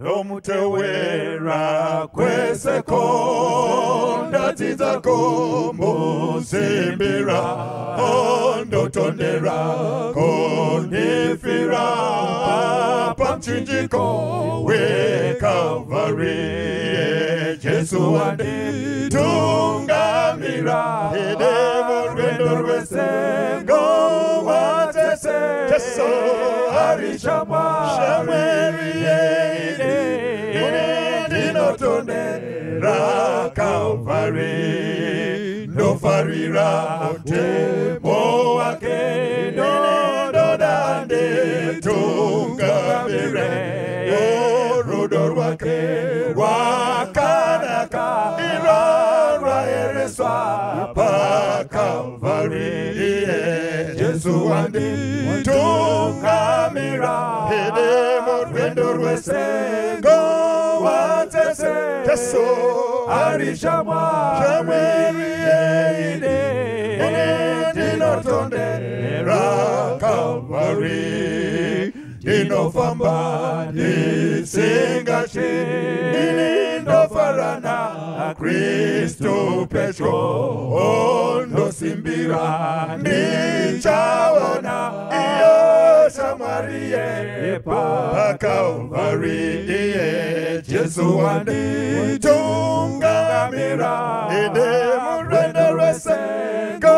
ndomutewera kwesekonda tidzakombozimbira ondotondera konifira pamchinjiko wekavhari jesu wanditungamira hey endorwesengo watese jeso arishama shamweriyeide ine ndinotonde rakavari ndofarira utemo wake ndinendodande tungavire rwake rwakanaka irorwa ereswa pakamvariye yesu wandi tungamira hede mu rwendo rwese ngowatsese yesu ari shamwa shamweriyeine ine tinotonde rakamvari ndinofamba ndisingatyi farana. kristu petro ondosimbira chawana. iyo shamwariye pakaumvari iye jesu wanditungamira idemurwendo rwesengo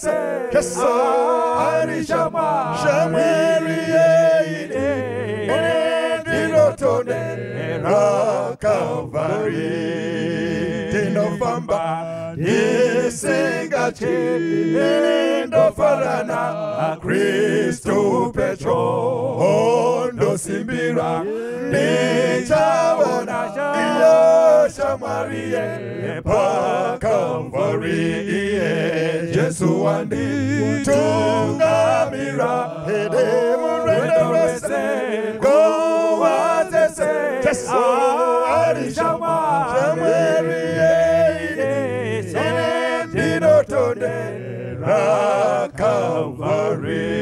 kese kese ari shama shamiri ine ine dilo tone kufamba isingachi indofarana kristu petro ondosimbira nichabona iyoshamariye pakalvariiye jesu wanditungamira edemurwendo wese gowatese arishama shamweri Recovery.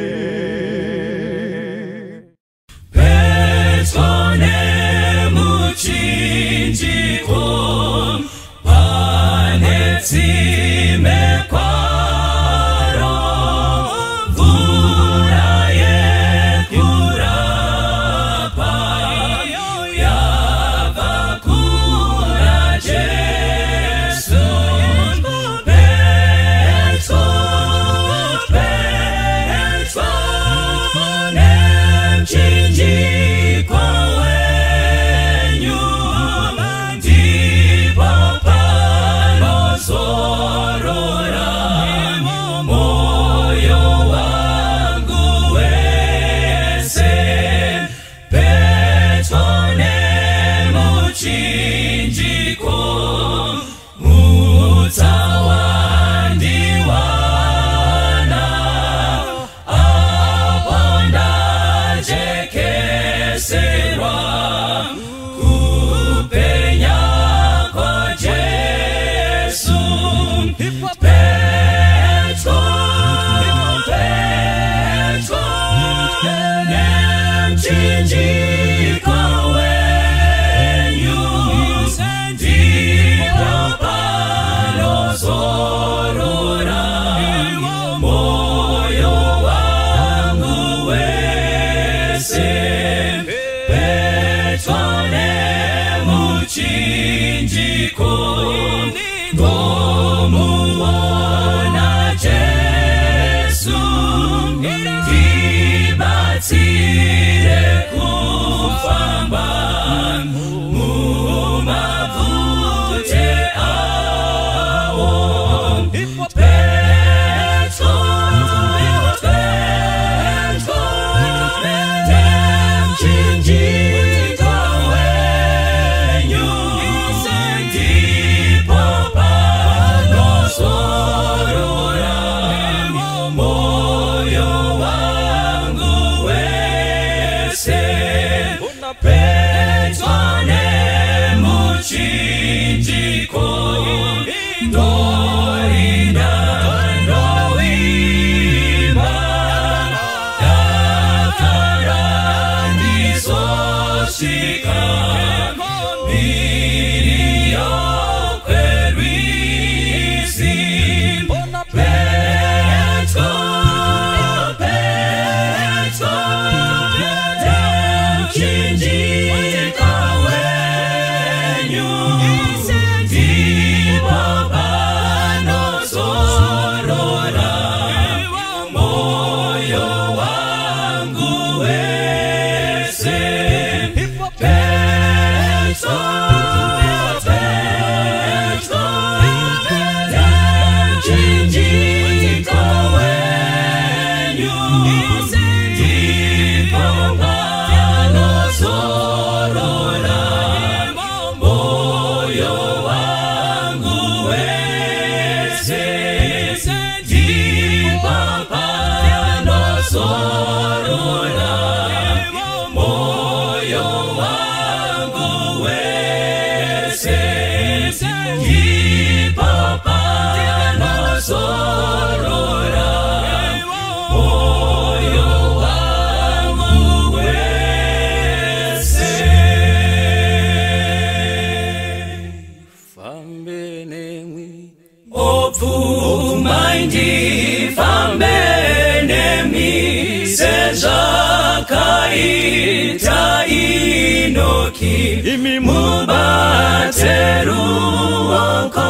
ruki imi mubate ruoko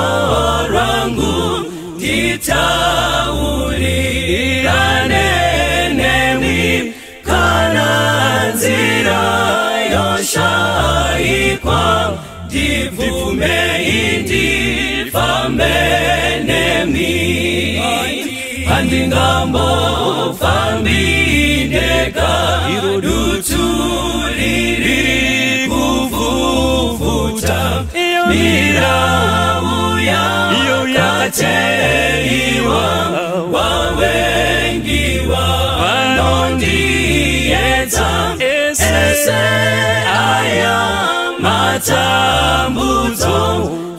rwangu nditaulianenemi kana nzira yoshaikwa ndivume indifambenemi handingambo fambi ndega iro dutu liri mira uya iya teiwa wa wengi wa ndi eta ese aya matambuzo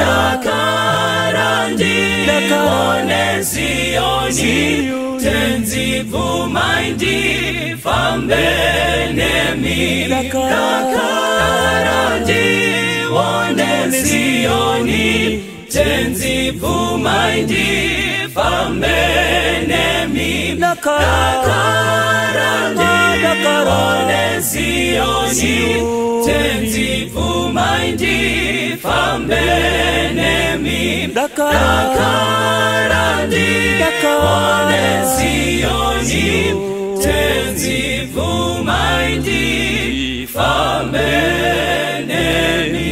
nakarandiwoneziyoni tenzivumaindi fambenemiakarandiwoneziyoni tenzivumaindi fambenemi nakarandi kakarole ziyoni tenzipumaindi fambenemi dakarandi kakarole ziyoni tenzipumaindi fambenemi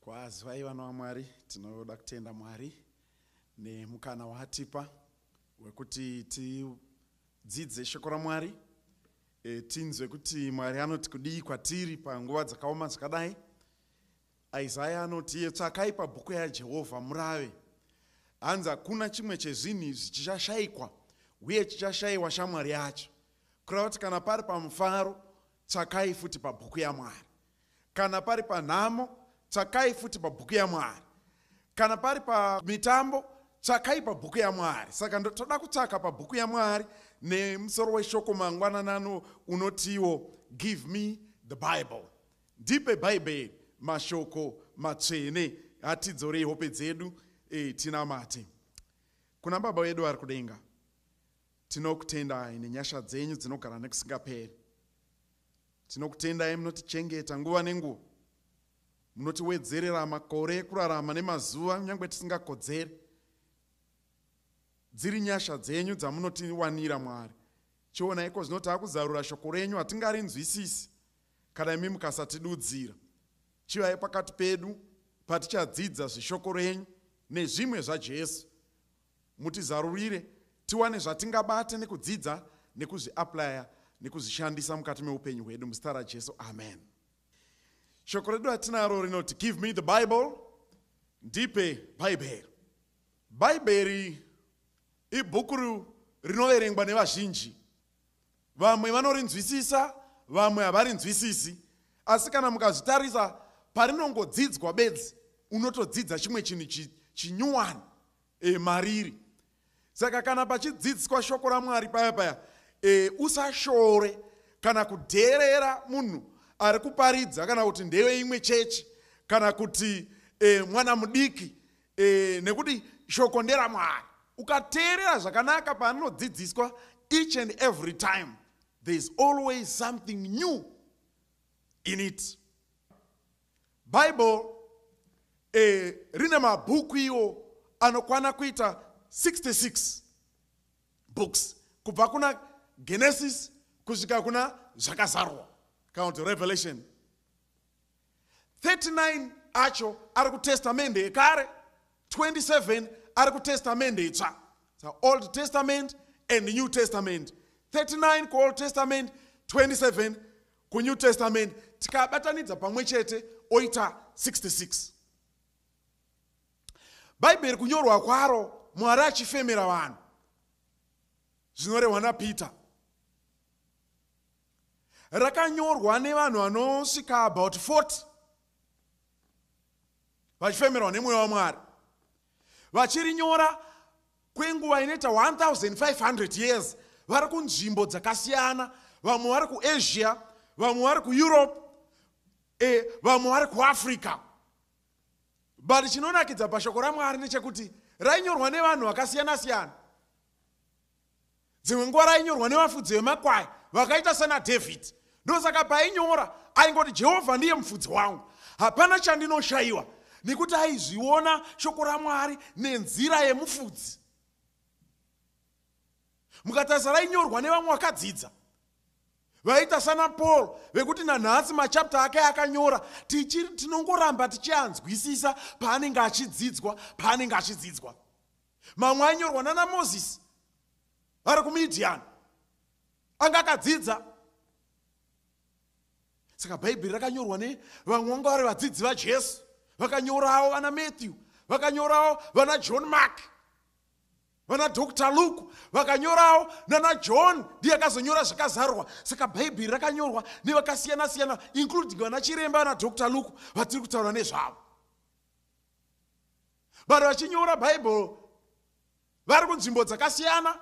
kwazi vaivana vamwari tinoda kutenda mwari nemukana watipa wa wekuti tidzidze shoko ramwari e, tinzwe kuti mwari anoti kudii kwatiri panguva dzakaoma zvakadai isaya anoti iye tsvakai pabhuku yajehovha murave hanzi hakuna chimwe chezvinhu izvi chichashayikwa uye chichashayiwa shamwari yacho kureva kuti kana pari pamufaro tsvakai futi pabhuku yamwari kana pari panhamo tsvakai futi pabhuku yamwari kana pari pamitambo tsvakai pabhuku yamwari saka toda kutsvaka pabhuku yamwari nemusoro weshoko mangwananano unotiwo give me the bible ndipe bhaibheri mashoko matsvene hatidzorei hope dzedu e, eh, tinamate kuna baba vedu vari kudenga tinokutendai nenyasha dzenyu dzinogara nekusingaperi tinokutendai munotichengeta nguva nenguva munotiwedzerera makore ekurarama nemazuva nyangwe tisingakodzeri dziri nyasha dzenyu dzamunotiwanira mwari chiona iko zvino taakuzarura shoko renyu hatingarinzwisisi kana imi mukasatidudzira chivai pakati pedu patichadzidza zveshoko renyu nezvimwe zvajesu mutizarurire tiwane zvatingabata nekudzidza nekuzviaplya nekuzvishandisa mukati meupenyu hwedu muzita rajesu amen shoko redu ratinaro rinoti give me the bible ndipe bhaibheri bhaibheri ibhuku rinoverengwa nevazhinji vamwe vanorinzwisisa vamwe havarinzwisisi asi kana mukazvitarisa parinongodzidzwa bedzi unotodzidza chimwe chinhu chinyuwani e, mariri saka kana pachidzidziswa shoko ramwari paya paya e, usashore kana kudherera munhu ari kuparidza kana kuti ndeve imwe chechi kana kuti e, mwana mudiki e, nekuti shoko nderamwari ukateerera zvakanaka paanodzidziswa each and every time thereis always something new in it bhaibhori e, eh, rine mabhuku iwo anokwana kuita 66 books kubva kuna genesis kusvika kuna zvakazarwa kana kuti revelation 39 acho ari kutestamende yekare 27 ari kutestamende itsva saold so testament and new testament 39 kuold testament 27 kunew testament tikabatanidza pamwe chete oita 66 bhaibheri kunyorwa kwaro mwari achifemera vanhu zvinorehwa napete rakanyorwa nevanhu vanosvika about 40 vachifemerwa nemweya wamwari vachirinyora kwenguva inoita 1500 years vari kunzvimbo dzakasiyana vamwe vari kuasia vamwe vari kueurope e, vamwe vari kuafrica but chinonakidza pashoko ramwari ndechekuti rainyorwa nevanhu vakasiyana-siyana dzimwe nguva rainyorwa nevafudzi vemakwaya vakaita sanadhavhid ndosaka painyora aingoti jehovha ndiye mufudzi wangu hapana chandinoshayiwa nekuti aizviona shoko ramwari nenzira yemufudzi mukatarisa rainyorwa nevamwe vakadzidza vaita sana paul vekuti nanhasi machapta ake akanyora tinongoramba tichianzwisisa paanenge achidzidzwa paanenge achidzidzwa mamwe ainyorwa nana mozisi vari kumidiani anga akadzidza saka bhaibheri rakanyorwa nevamwe vanga vari vadzidzi vajesu vakanyorawo vana matthew vakanyorawo vana john mark vana dr luke vakanyorawo nana john ndiye akazonyora zvakazarwa saka bhaibheri rakanyorwa nevakasiyana-siyana including vana chiremba vana dr luke vatiri kutaura nezvavo vanhu vachinyora bhaibheri vari kunzvimbo dzakasiyana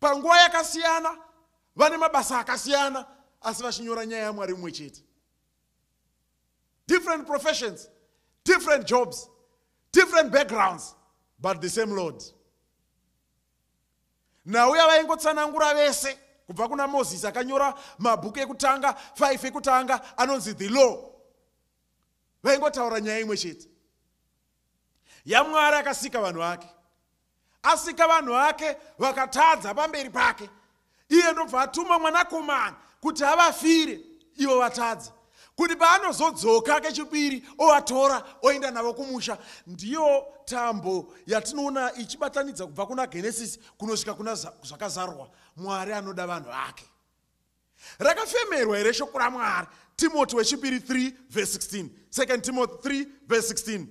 panguva yakasiyana vane mabasa akasiyana asi vachinyora nyaya yamwari mumwe chete different professions different jobs, different backgrounds, but the same Lord. nauya vaingotsanangura vese kubva kuna mozisi akanyora mabhuku ekutanga 5 ekutanga anonzi the law vaingotaura nyaya imwe chete yamwari akasika vanhu vake asika vanhu vake vakatadza pamberi pake iye ndobva atuma mwanakomana kuti avafire ivo vatadza kuti paanozodzoka kechipiri ovatora oenda navo kumusha ndiyo tambo yatinoona ichibatanidza kubva kuna genesisi kunosvika kuna zvakazarwa mwari anoda vanhu vake rakafemerwa here shoko ramwari timoti wechipiri 3:16 2 timoti 3:16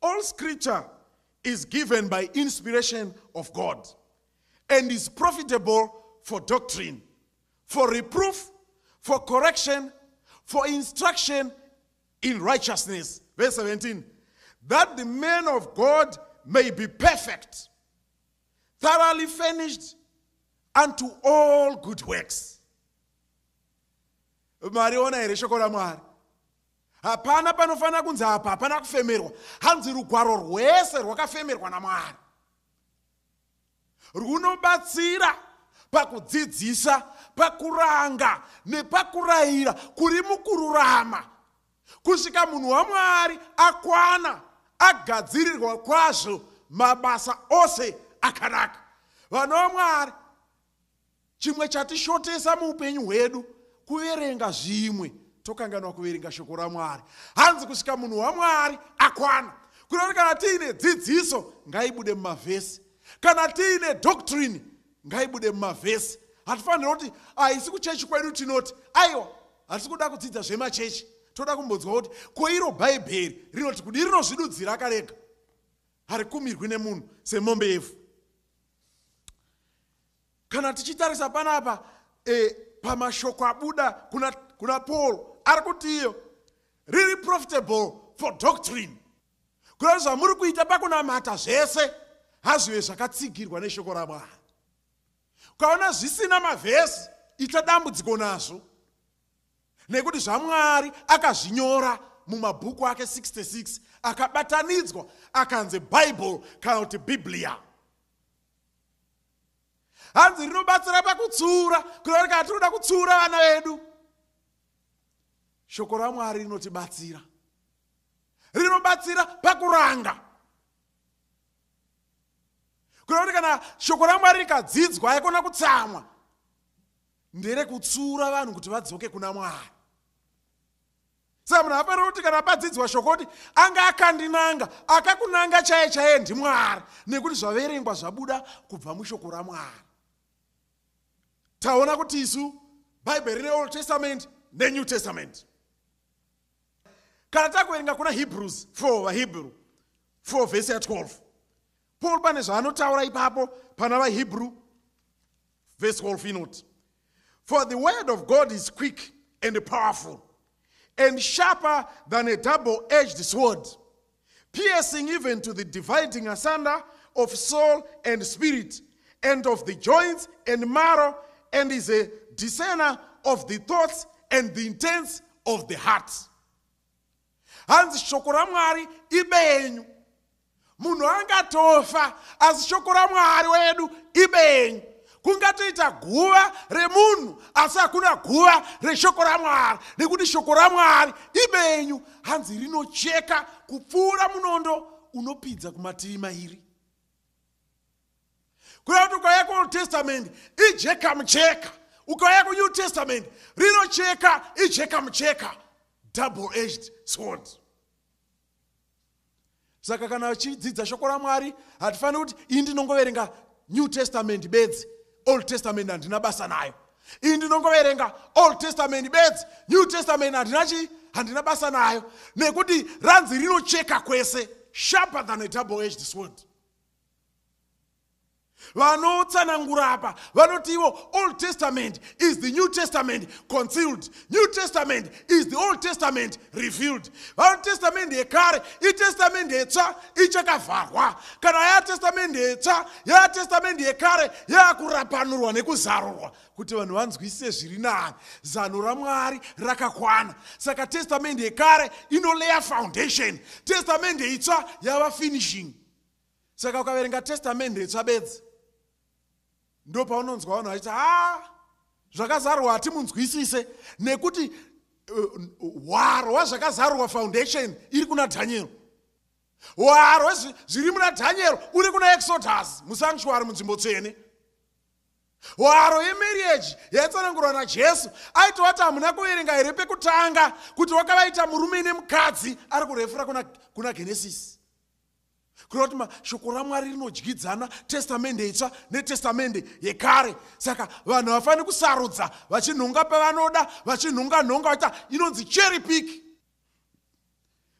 all scripture is given by inspiration of god and is profitable for doctrine for reproof for correction for instruction in righteousness. Verse 17. That the man of God may be perfect, thoroughly furnished unto all good works. mariona here shoko ramwari hapana panofanira kunzi apa hapana kufemerwa hanzi rugwaro rwese rwakafemerwa namwari runobatsira pakudzidzisa pakuranga nepakurayira kuri mukururama kusvika munhu wamwari akwana agadzirirwa kwazvo mabasa ose akanaka vana vamwari chimwe chatishotesa muupenyu hwedu kuverenga zvimwe tokanganwa kuverenga shoko ramwari hanzi kusvika munhu wamwari akwana kunoti kana tiine dzidziso ngaibude mumavhesi kana tiine doctrini ngaibude mumavhesi hatifaniri kuti haisi ah, kuchechi kwedu tinoti aiwa hatisi kuda kudzidza zvemachechi toda kumbodzwa kuti koiro bhaibheri rinoti kudi rinozvidudzira karega harikumirwi nemunhu semombe yevhu kana tichitarisa panapa e, pamashoko abuda kuna, kuna paul ari kuti iyo riri profitable for doctrine kuna zvamuri kuita pakunamata zvese hazvive zvakatsigirwa neshoko ramwari ukaona zvisina mavhesi ita dambudziko nazvo nekuti zvamwari akazvinyora mumabhuku ake 66 akabatanidzwa akanzi bhaibheri kana kuti bhibhliya hanzi rinobatsira pakutsuura kuti kana tinoda kutsuura vana vedu shoko ramwari rinotibatsira rinobatsira pakuranga kunakuti kana shoko ramwari rikadzidzwa haikona kutsamwa nderekutsura vanhu kuti vadzoke kuna mwari saka munhu afanira kuti kana padzidzwa shoko kuti anga akandinanga akakunanga chaye chaye ndimwari nekuti zvaverengwa zvabuda kubva mushoko ramwari taona kuti isu bhaibheri neold testament nenew testament kana takuverenga kuna hebrews 4 vahebrew 4 vhesi ya12 paul pane zvaanotaura ipapo pana vahebrew vhesi for the word of god is quick and powerful and sharper than a double-edged sword piercing even to the dividing asunder of soul and spirit and of the joints and marrow and is a discerner of the thoughts and the intents of the heart hanzi shoko ramwari ibenyu munhu angatofa asi shoko ramwari wedu ibenyu kungatoita guva remunhu asi hakuna guva reshoko ramwari nekuti shoko ramwari ibenyu hanzi rinocheka kupfuura munondo unopidza kumativi mairi kureva kuti ukauya kuold testamendi ijeka mucheka ukauya kunew testamendi rinocheka ijeka mucheka double aged sword saka kana vachidzidza shoko ramwari hatifaniri kuti ii ndinongoverenga new testament bedzi old testament handina basa nayo ii ndinongoverenga old testament bedzi new testament handina chii handina basa nayo nekuti ranzi rinocheka kwese sharper than a double aged sword vanotsanangura apa vanoti ivo old testament is the new testament concealed new testament is the old testament revealed vano testamende yekare itestamende yetsva ichakavharwa kana yatestamende yetsva yatestamende yekare yaakurapanurwa nekuzarurwa kuti vanhu vanzwisise zviri nani zano ramwari rakakwana saka testamende yekare inolayer foundation testamende itsva yava finishing saka ukaverenga testamende yetsva bedzi ndopaunonzwa vanhu vachiti ha ah, zvakazarwa hatimunzwisise nekuti uh, uh, hwaro uh, hwazvakazarwa foundation iri kuna dhanieri hwaro zviri muna dhanieri uri kuna exodus musanctuary munzvimbo tsvene hwaro yemariyaji yaitsanangurwa najesu aitova ti hamuna kuverenga here pekutanga kuti wakavaita murume nemukadzi ari kurefera kuna, kuna genesisi kureva kuti shoko ramwari rinodyidzana testamende itsva netestamende yekare saka vanhu vafaniri kusarudza vachinhonga pavanoda vachinhonga nhonga vachita inonzi cheri pik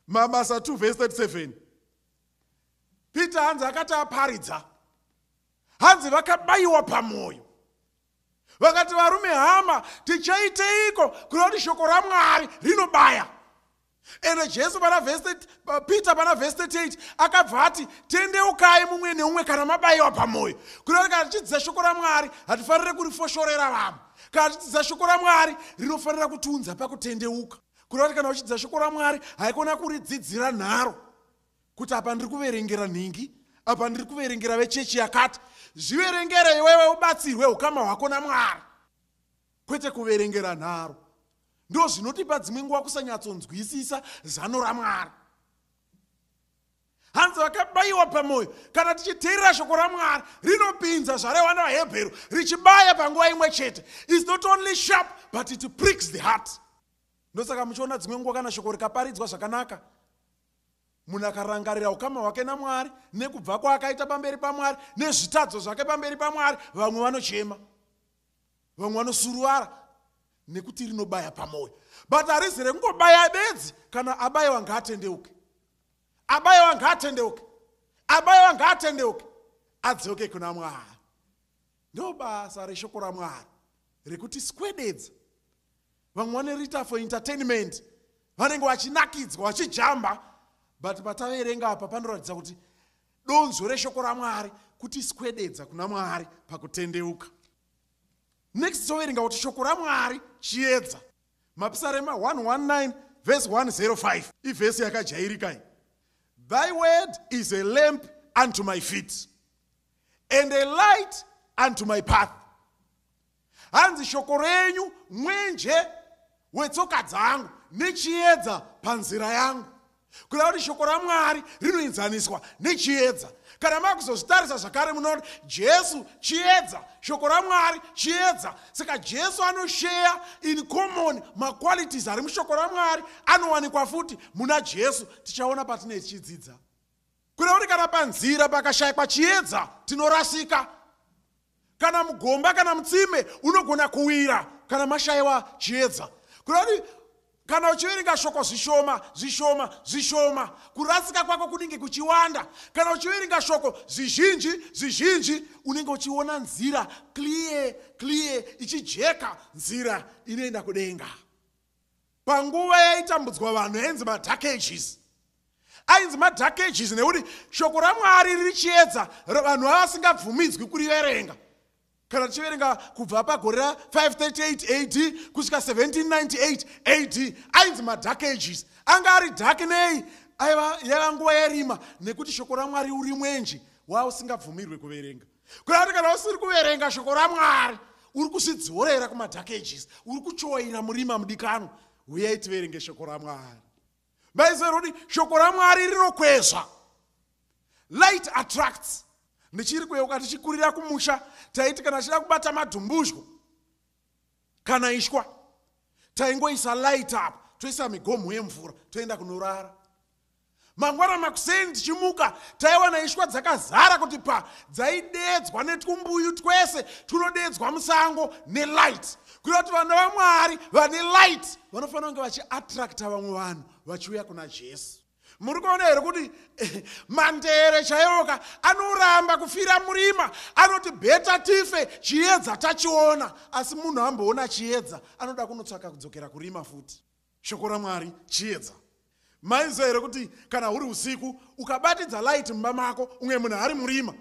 mabasa 2 vese 37 peter hanzi akati aparidza hanzi vakabayiwa pamwoyo vakati varume hama tichaiteiko kureva kuti shoko ramwari rinobaya ende jesu pana uh, peter pana vhesi 38 akabva ati tendeukai mumwe neumwe kana mabayiwa pamwoyo kureva kana tichidzidza shoko ramwari hatifaniri kurifoshorera vamwe kana tichidzidza shoko ramwari rinofanira kutiunza pakutendeuka kureva kuti kana uchidzidza shoko ramwari haikona kuridzidzira nharo kuti apa ndiri kuverengera nhingi apa ndiri kuverengera vechechi yakati zviverengere iwewe ubatsirwe ukama hwako namwari kwete kuverengera nharo ndo zvinotipa dzimwe nguva kusanyatsonzwisisa zano ramwari hanzi vakabayiwa pamwoyo kana tichiteerera shoko ramwari rinopinza zvarewana vahebheru richibaya panguva imwe chete is not only sharp but it pricks the heart ndosaka muchiona dzimwe nguva kana shoko rikaparidzwa zvakanaka munhu akarangarira ukama hwake namwari nekubva kwaakaita pamberi pamwari nezvitadzo zvake pamberi pamwari vamwe vanochema vamwe vanosuruvara nekuti rinobaya pamoyo but harizi rekungobaya bedzi kana abayiwa ngaatendeuke abayiwa ngaatendeuke abayiwa ngaatendeuke adzeuke kuna mwari ndobasa reshoko ramwari rekuti swededza vamwe vanoriita for entertainment vanenge vachinakidzwa vachijamba but pataverenga apa panoratidza kuti donzo reshoko ramwari kuti swededza kuna mwari pakutendeuka nekuzoverenga kuti shoko ramwari chiedza mapisarema 119 vhesi 105 ivhesi yakajairika i thy word is a lamp unto my feet and a light unto my path hanzi shoko renyu mwenje wetsoka dzangu nechiedza panzira yangu kureva kuti shoko ramwari rinoenzaniswa nechiedza kana makuzozvitarisa zvakare munoti jesu chiedza shoko ramwari chiedza saka jesu anosheya incommon maqualities ari mushoko ramwari anowanikwa futi muna jesu tichaona patine tichidzidza kureva kuti kana panzira pakashayikwa chiedza tinorasika kana mugomba kana mutsime unogona kuwira kana mashayiwa chiedza kureva kuti kana uchiverenga shoko zvishoma zvishoma zvishoma kurasika kwako kunenge kuchiwanda kana uchiverenga shoko zvizhinji zvizhinji unenge uchiona nzira clie clie ichijeka nzira inoenda kudenga panguva yaitambudzwa vanhu yainzi madhakages ainzi madhakages nekuti shoko ramwari riri chiedza vanhu vavasingabvumidzwi kuriverenga kana tichiverenga kubva pagore ra538 ad kusvika 1798 ad ainzi madhak ages anga ari dhaki nei aiva yaiva nguva yerima nekuti shoko ramwari uri mwenje wausingabvumirwe kuverenga kureva kuti kana usiri kuverenga shoko ramwari uri kuzvidzorera kumadhak ages uri kuchoira murima mudikano uyai tiverenge shoko ramwari maizero kuti shoko ramwari rinokwezva light attracts ndichiri kuyeuka tichikurira kumusha taiti kana tichida kubata madhumbuzho kana ishwa taingoisa light up toisa migomho yemvura toenda kunorara mangwana makuseni tichimuka taiwana ishwa dzakazara kuti pa dzaidedzwa netwumbuyu twese tunodedzwa musango nelight kureva kuti vana vamwari vane light vanofanira kunge vachiatrakta vamwe vanhu vachiuya kuna jesu muri kuona here kuti eh, mandere chayoka anoramba kufira murima anoti bheta tife chiedza tachiona asi munhu amboona chiedza anoda kunotsvaka kudzokera kurima futi shoko ramwari chiedza maizo here kuti kana uri usiku ukabatidza laiti mumba mako umwe munhu ari murima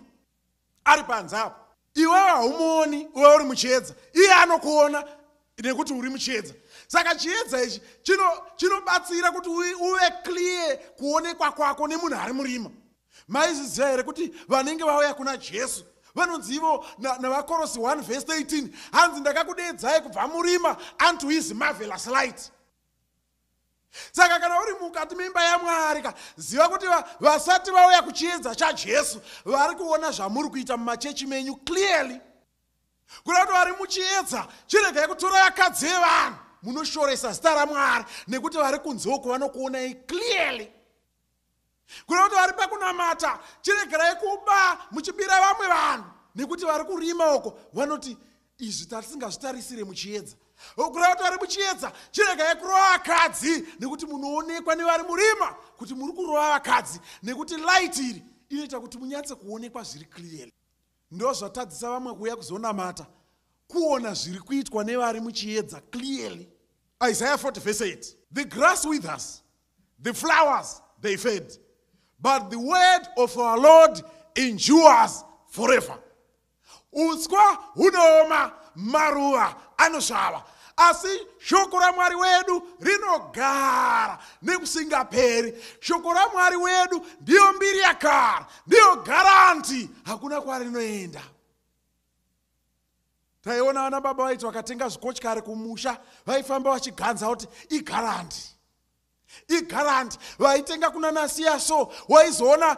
ari panze apo iwewe haumuoni uve uri muchiedza iye anokuona nekuti uri muchiedza saka chiedza ichi chinobatsira kuti uve kliye kuonekwa kwako nemunhu ari murima maizviziva here kuti vanenge vauya kuna jesu vanonzi ivo navakorosi 1 vhesi 18 hanzi ndakakudeedzai kubva murima unto his marvelous light saka kana uri mukati meimba yamwari ka ziva kuti vasati vauya kuchiedza chajesu vari kuona zvamuri kuita mumachechi menyu clearly kuda kuti vari muchiedza chiregai kutora yakadzi yevanhu munoshoresa zita ramwari nekuti vari kunze uko vanokuonai clearly kuda kuti vari pakunamata chiregerai kuba muchibira vamwe vanhu nekuti vari kurima uko vanoti izvi tatisingazvitarisire muchiedza kuda kuti vari muchiedza chiregai kurova vakadzi nekuti munoonekwa nevari murima kuti muri kurova vakadzi nekuti light iri inoita kuti munyatse kuonekwa zviri clearly ndozvatadzisa vamwe kuuya kuzonamata kuona zviri kuitwa nevari muchiedza clearly isaiah 40 vese 8 the grass with us the flowers they fed but the word of our lord injures forever uswa hunooma maruva anosvava asi shoko ramwari wedu rinogara nekusingaperi shoko ramwari wedu ndiyo mbiri yakara ndiyo garanti hakuna kwarinoenda taiona vana baba vaiti vakatenga zvikotyari kumusha vaifamba vachiganza kuti igaranti igaranti vaitenga kuna nasiyaso waizoona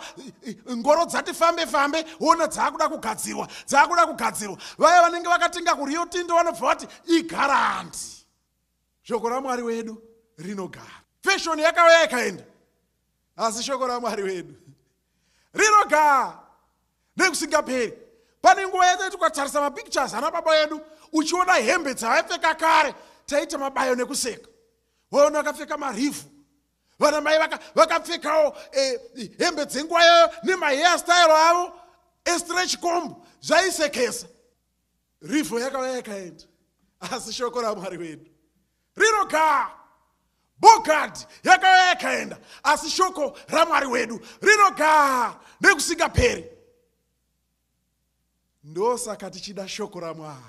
ngoro dzatifambe fambe woona dzaakuda kugadzirwa dzaakuda kugadzirwa vaya vanenge vakatenga kuriyo tinde vanobva vati igaranti shoko ramwari wedu rinogara feshoni yakauya ikaenda asi shoko ramwari wedu rinogara nekusingaperi pane nguva yese tikatarisa mapictures ana baba edu uchiona hembe dzavaipfeka kare taita mabayo nekuseka waona akapfeka marivhu vana mai vakapfekawo e, hembe dzenguva yayo nemahairstyle avo estretch kombo zvaisekesa rivho yakava yakaenda asi shoko ramwari wedu rinogaa bogadhi yakava yakaenda asi shoko ramwari wedu rinogaa nekusingaperi ndosaka tichida shoko ramwari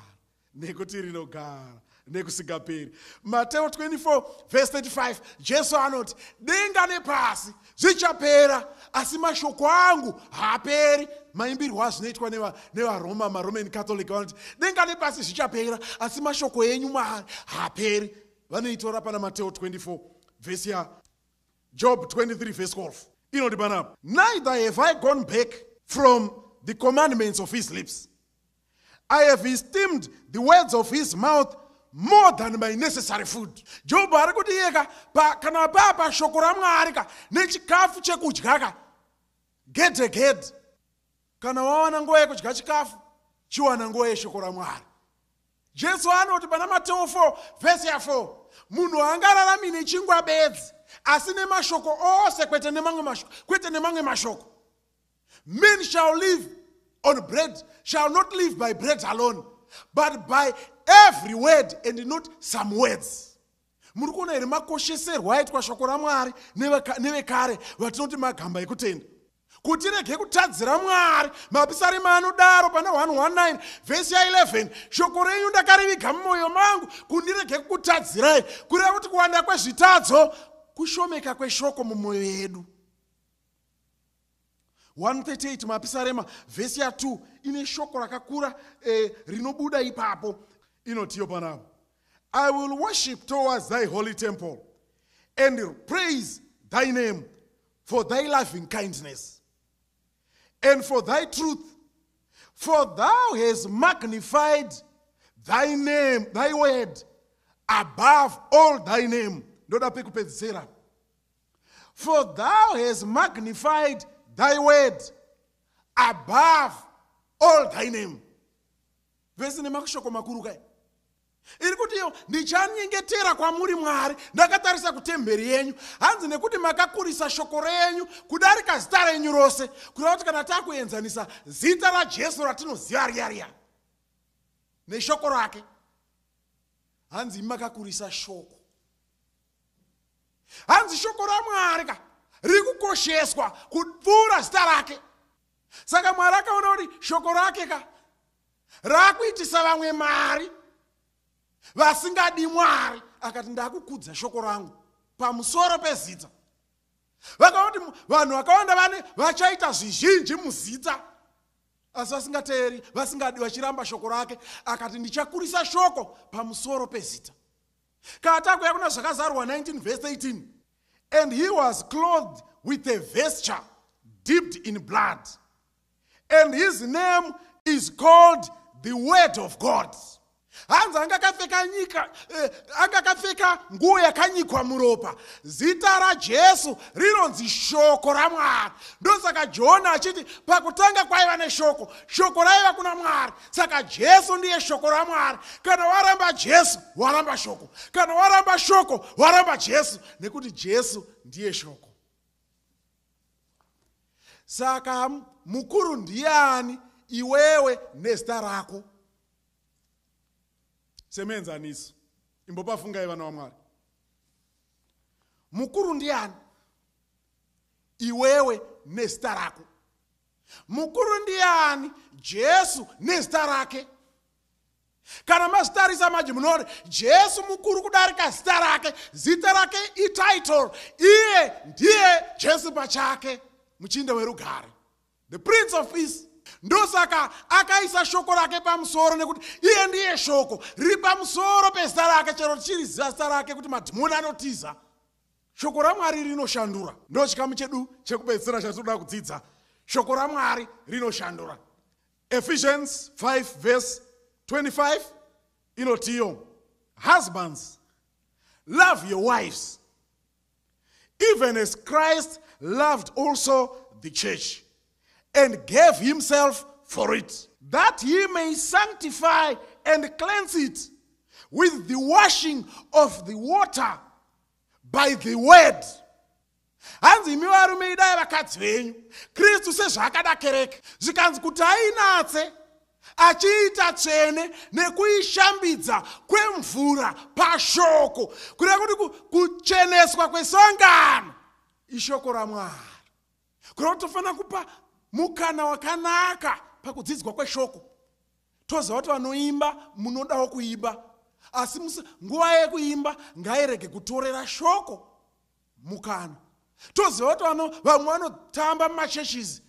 nekuti rinogara nekusingaperi mateo 24:35 jesu anoti denga nepasi zvichapera asi mashoko angu haaperi maimbirwo azvinoitwa nevaroma maroman catholic vanoti denga nepasi zvichapera asi mashoko enyu mwari haaperi vanoitora pana mateo 24 ya job 23:12 inoti panapo neither have i gone back from the commandments of his lips i have esteemed the words of his mouth more than my necessary food jobho ari kuti iyeka kana papa shoko ramwarika nechikafu chekudyaka gedhe gedhe kana wawana nguva yekudya chikafu chiwana nguva yeshoko ramwari jesu anoti pana mateo 4 vhesi ya4 munhu angararami nechingwa bedzi asi nemashoko ose kwete nemamwe mashoko kwete nemamwe mashoko men shall live on bread shall not live by bread alone but by every word and not some words muri kuona here makosheserwo aitwa shoko ramwari nevekare vatinoti magamba ekutenda kuti rege kutadzira mwari mapisarima anodaro pana 119 vhesi ya11 shoko renyu ndakariviga mumwoyo mangu kundirege kukutadzirai kureva kuti kuwanda kwezvitadzo kushomeka kweshoko mumwoyo yedu 138 mapisarema vhesi ya2 ine shoko rakakura eh, rinobuda ipapo inotiyo I will worship towards thy holy temple and praise thy name for thy loving kindness and for thy truth. For thou hast magnified thy name, thy word, above all thy name. For thou hast magnified thy word above all thy name. Verse nemakushoko makuru kai. iri kuti iyo ndichanyengetera kwamuri mwari ndakatarisa kutemberi yenyu hanzi nekuti makakurisa shoko renyu kudarika zita renyu rose kureva kuti kana takuenzanisa zita rajesu ratinoziva riya riya neshoko rake hanzi makakurisa shoko hanzi shoko ramwari ka riri kukosheswa kupfuura zita rake saka mwari akaona kuti shoko rake ka raakuitisa vamwe mari vasingadi mwari akati ndakukudza shoko rangu pamusoro pezidza vakati vanhu vakawanda vane vachaita zvizhinji muzidza asi vasingateeri vasingadi vachiramba shoko rake akati ndichakurisa shoko pamusoro pezita kana takuya kuna zvakazarwa 1918 and he was clothed with a vesture dipped in blood and his name is called the word of gods hanzi anga akapfeka nyika eh, anga akapfeka nguo yakanyikwa muropa zita rajesu rinonzi shoko ramwari ndosaka jona achiti pakutanga kwaiva neshoko shoko raiva kuna mwari saka jesu ndiye shoko ramwari kana waramba jesu waramba shoko kana waramba shoko waramba jesu nekuti jesu ndiye shoko saka mukuru ndiani iwewe nezita rako semuenzaniso imbopafungai vana vamwari mukuru ndiani iwewe nezita rako mukuru ndiani jesu nezita rake kana mazitarisa manje munoti jesu mukuru kudarika zita rake zita rake ititle iye ndiye jesu pachake muchinda werugare the prince of peace ndosaka akaisa shoko rake pamusoro nekuti iye ndiye shoko riri pamusoro pezita rake chero chiri zita rake kuti madhimoni anotiza shoko ramwari rinoshandura ndo chikamu chedu chekupedzisira chatinoda kudzidza shoko ramwari rinoshandura ephesians 5 verse 25 inotiyo husbands love your wives even as christ loved also the church and gave himself for it, that he may sanctify and cleanse it with the washing of the water by the word. hanzi imi varume idai vakadzi venyu kristu sezvaakada kereke zvikanzi kuti ainatse achiita tsvene nekuishambidza kwemvura pashoko kureva kuti kucheneswa kwesangano ishoko ramwari kureva kuti tofanira kupa mukana wakanaka pakudzidzwa kweshoko toziva kuti vanoimba munodawo kuimba asi nguva yekuimba ngairege kutorera shoko mukana toziva kuti vamwe vanotamba mumachechizi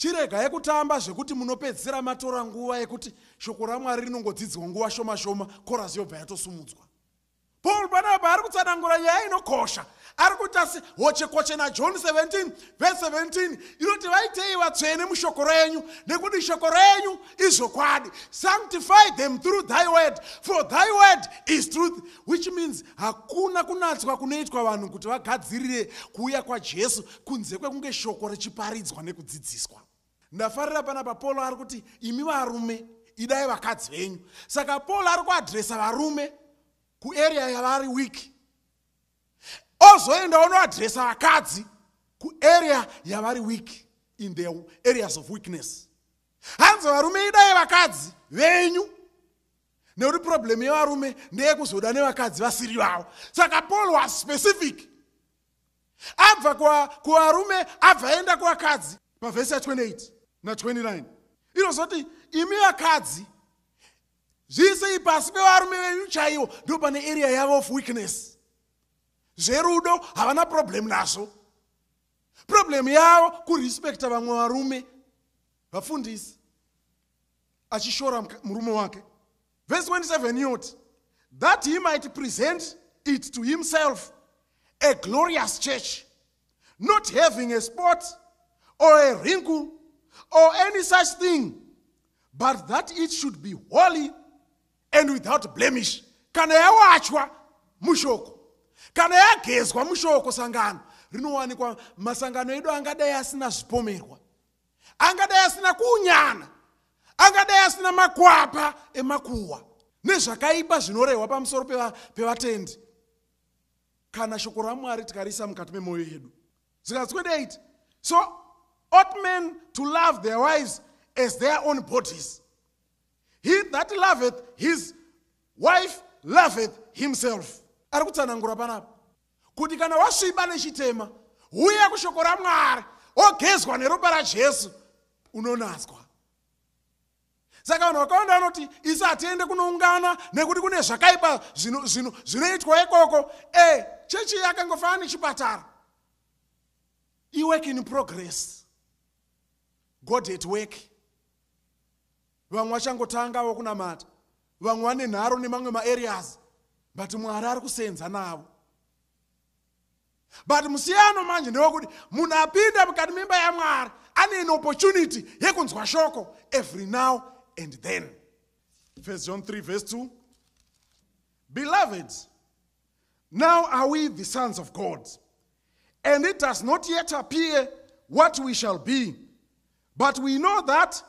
chiregai kutamba zvekuti munopedzisira matora nguva yekuti shoko ramwari rinongodzidzwa nguva shoma shoma korasi yobva yatosumudzwa pauro bhanabha ari kutsanangura nyaya inokosha ari kuti asi hochekoche najohn 17 vese 17 inoti vaitei vatsvene mushoko renyu nekuti shoko renyu izvokwadi sanctify them through thy word for thy word is truth which means hakuna kunatswa kunoitwa vanhu kuti vagadzirire kuuya kwajesu kunze kwekunge shoko richiparidzwa nekudzidziswa ndafarira panapa paulo ari kuti imi varume idai vakadzi venyu saka paulo ari kuadhiresa varume kuarea yavari wiki ozoenda unoadresa vakadzi kuarea yavari wiki in the areas of weakness hanzi varume idai vakadzi venyu nekuti problemu yevarume ndeyekuzoda nevakadzi vasiri vavo saka paul was specific abva kuvarume abva aenda kuvakadzi pavhesi ya28 na29 inozoti imi vakadzi zviseipaasi pevarume venyu chaivo ndo pane area yavo of weakness zverudo havana problemu nazvo problemu yavo kurespecta vamwe varume vafundisi achishora murume wake Verse 27 yoti that he might present it to himself a glorious church not having a spot or a wrinkle or any such thing but that it should be holy and without blemish kana yawachwa mushoko kana yagezwa mushoko sangano rinowanikwa masangano edu angadai asina zvipomerwa angadai asina kuunyana angadai asina makwapa emakuhwa nezvakaipa zvinorehwa pamusoro pevatendi kana shoko ramwari tikariisa mukati memwoyo yedu zvikatsikwedeiti so ought men to love their wives as their own bodies he that loveth his wife loveth himself ari kutsanangura panapa kuti kana wasviba nechitema uye kushoko ramwari ogezwa neropa rajesu unonatswa saka vanhu vakawanda vanoti isi hatiende kunoungana nekuti kune zvakaipa zvinoitwa ikoko e chechi yakangofana nechipatara iwork in progress god at work vamwe vachangotangawo kunamata vamwe vane nharo nemamwe maareas but mwari ari kusenza navo but musiyano manje ndewekuti munhu apinda mukati memba yamwari ane an opportunity yekunzwa shoko every now and then First john 3 verse 2 beloved now are we the sons of god and it does not yet appear what we shall be but we know that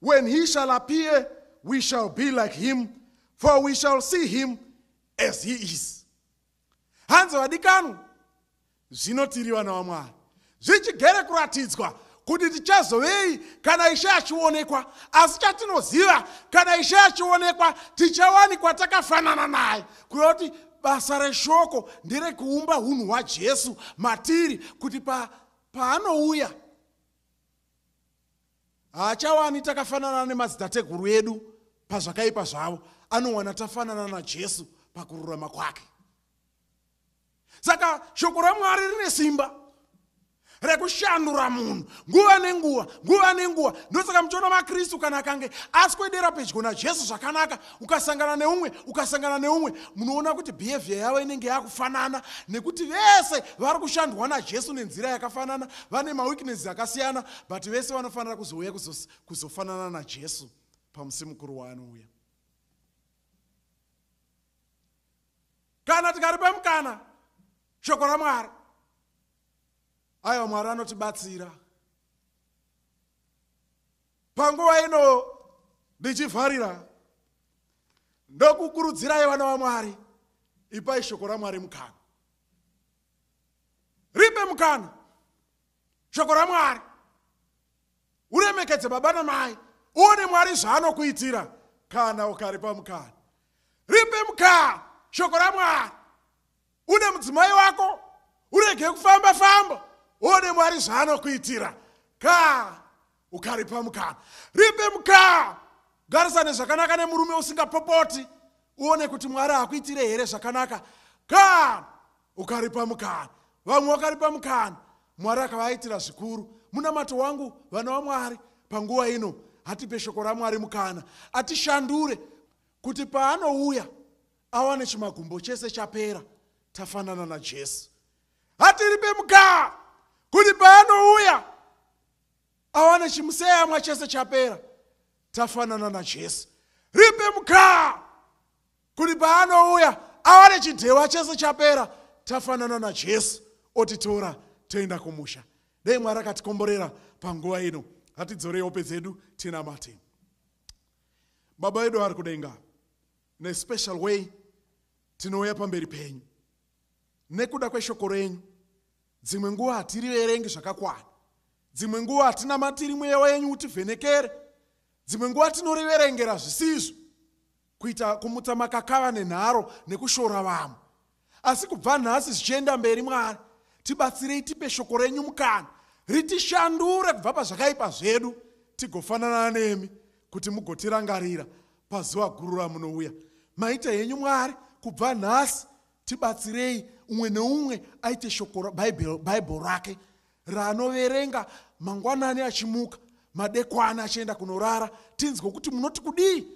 when he shall appear, we shall be like him, for we shall see him as he is. hanzi vadikanwa zvino tiri vana vamwari zvichigere kuratidzwa kuti tichazovei kana ishe achionekwa asi chatinoziva kana ishe achionekwa tichawanikwa takafanana naye kureva kuti basa reshoko nderekuumba unhu hwajesu matiri kuti paanouya pa haachawani takafanana nemadzitateguru edu pazvakaipa zvavo anowana tafanana najesu pakururama kwake saka shoko ramwari rine simba rekushandura munhu nguva nenguva nguva nenguva ndosaka muchiona makristu kana akange aswedera pedyo najesu zvakanaka ukasangana neumwe ukasangana neumwe munoona kuti bhihevhia yavo inenge yakufanana nekuti vese vari kushandwa najesu nenzira yakafanana vane mawekinesi akasiyana but vese vanofanira kuzouya kuzofanana najesu pamusi mukuru waanouya kana tikari pemukana shoko ramwari aiwa mwari anotibatsira panguva ino ndichivharira ndokukurudzirai vana vamwari ipai shoko ramwari mukana ripe mukana shoko ramwari uremekedze baba namai uone mwari zvaanokuitira kana ukaripa mukana ripe mukana shoko ramwari une mudzimai wako urege kufamba famba, famba uone mwari zvaanokuitira ka ukaripa mukana ripi mukaa garisane zvakanaka nemurume usingapopoti uone kuti mwari akuitire here zvakanaka ka ukaripa mukana vamwe vakaripa mukana mwari akavaitira zvikuru munamato wangu vana vamwari panguva ino hatipe shoko ramwari mukana atishandure kuti paanouya awane chimagumbo chese chapera tafanana najesu hatiripe mukaa kuti paanouya awane chimuseyamwa chese chapera tafanana najesu ripe mukaa kuti paanouya awane chidhewa chese chapera tafanana najesu otitora toenda kumusha dei mwari akatikomborera panguva ino hatidzoreiope dzedu tinamati baba vedu ari kudenga nespecial way tinouya pamberi penyu nekuda kweshoko renyu dzimwe nguva hatiri verengi zvakakwana dzimwe nguva hatinamatiri mweya wenyu utivhenekere dzimwe nguva tinoriverengera zvisizvo kuita kumutsa makakava nenharo nekushora vamwe asi kubva nhasi zvichienda mberi mwari tibatsirei tipe shoko renyu mukana ritishandure kubva pazvakaipa zvedu tigofanana nemi kuti mugotirangarira pazuva guru ramunouya maita henyu mwari kubva nhasi tibatsirei umwe neumwe aite shoko bhaibheri rake ranoverenga mangwanani achimuka madekwana achienda kunorara tinzwe kuti munoti kudii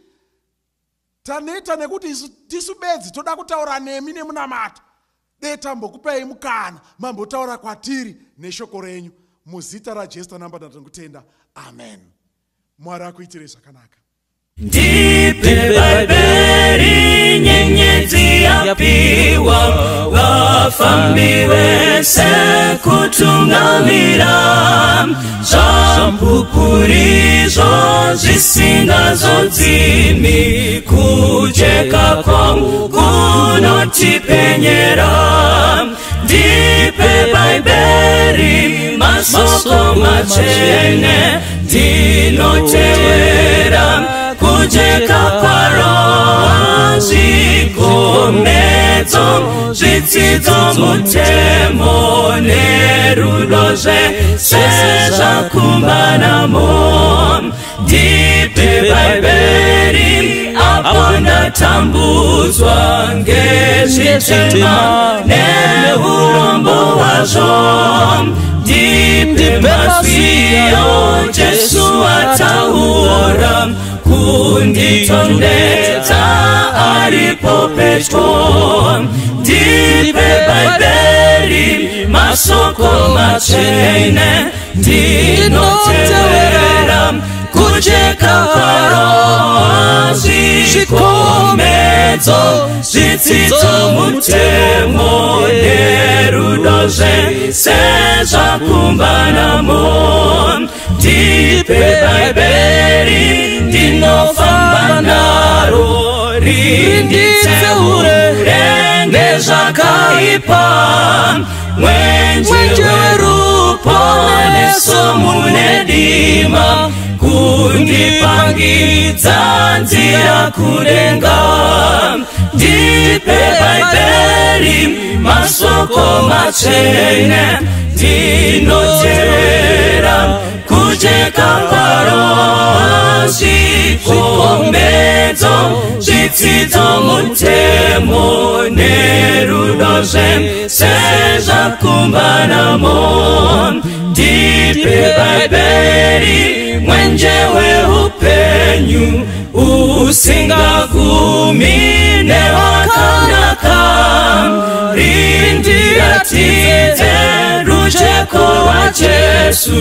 tanoita nekuti isu tisu bedzi toda kutaura nemi nemunamata dei tambokupai mukana mambotaura kwatiri neshoko renyu muzita rajesu tanambadatokutenda amen mwari akuitirei zvakanaka ndii bibebaiberi nyenyezi yapiwa vafambi wese kutungamira zampupurizo zisingazodzimi kujeka kwa kunotipenyera ndipe baiberi masoko machene ndinotewera Maso kujeka kwaro zvikumbedzo zvidzidzo mutemo nerudozve sezvakumbanamo ndipe bhaibheri apo ndatambudzwa ngezvitema neurombo hwazvo ndipe masiyo jesu ataura kunditondeta alipopeto ndipe baibeli masoko matene ndinotewera chikafaro zvikomedzo zvidzidzo mutemo nerudo zvese zvakumbanamo ndipe bhaibheri ndinofamba naro rinditseure zvakaipa mwenjerupo neso munedima kundipangidza nzira kudenga ndipe bhaibheri masoko matsvene ndinotevera chekamparo zvikombedzo zvitsidzo mutemo nerudo zvem sezvakumbanamo ndipe bhaibheri mwenje weupenyu usingagumi newakanaka rindiratidze rucheko wache Yesu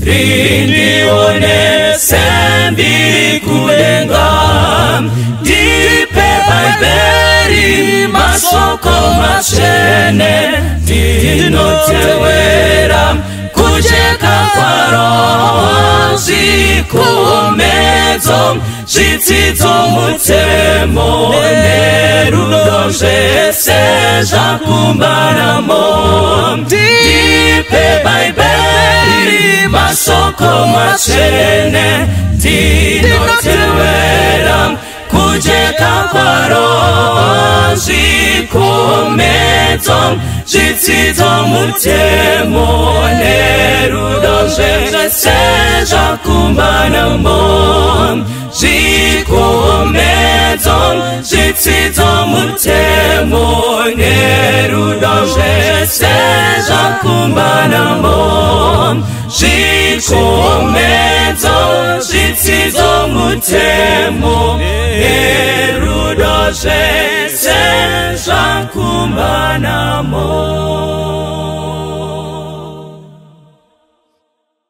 linione sendiri kulenga, jipe by masoko matsvene ndinotewera kujeka kwaroho zvikuomedzo zvitsidzo mutemo nerudo zvese zvakumbanamo ndipe bhaibheri masoko matsvene ndinotewera kujeka kwaro zvikumedzo zvitsidzo mutemo nerudo zvezvesezvakumbanamo zvikumedzo zvitsidzo mutemo nerudo zvezvesezvakumbanamo zvikumedzo zvitsidzo mutemo nerudo zvese zvakumbanamo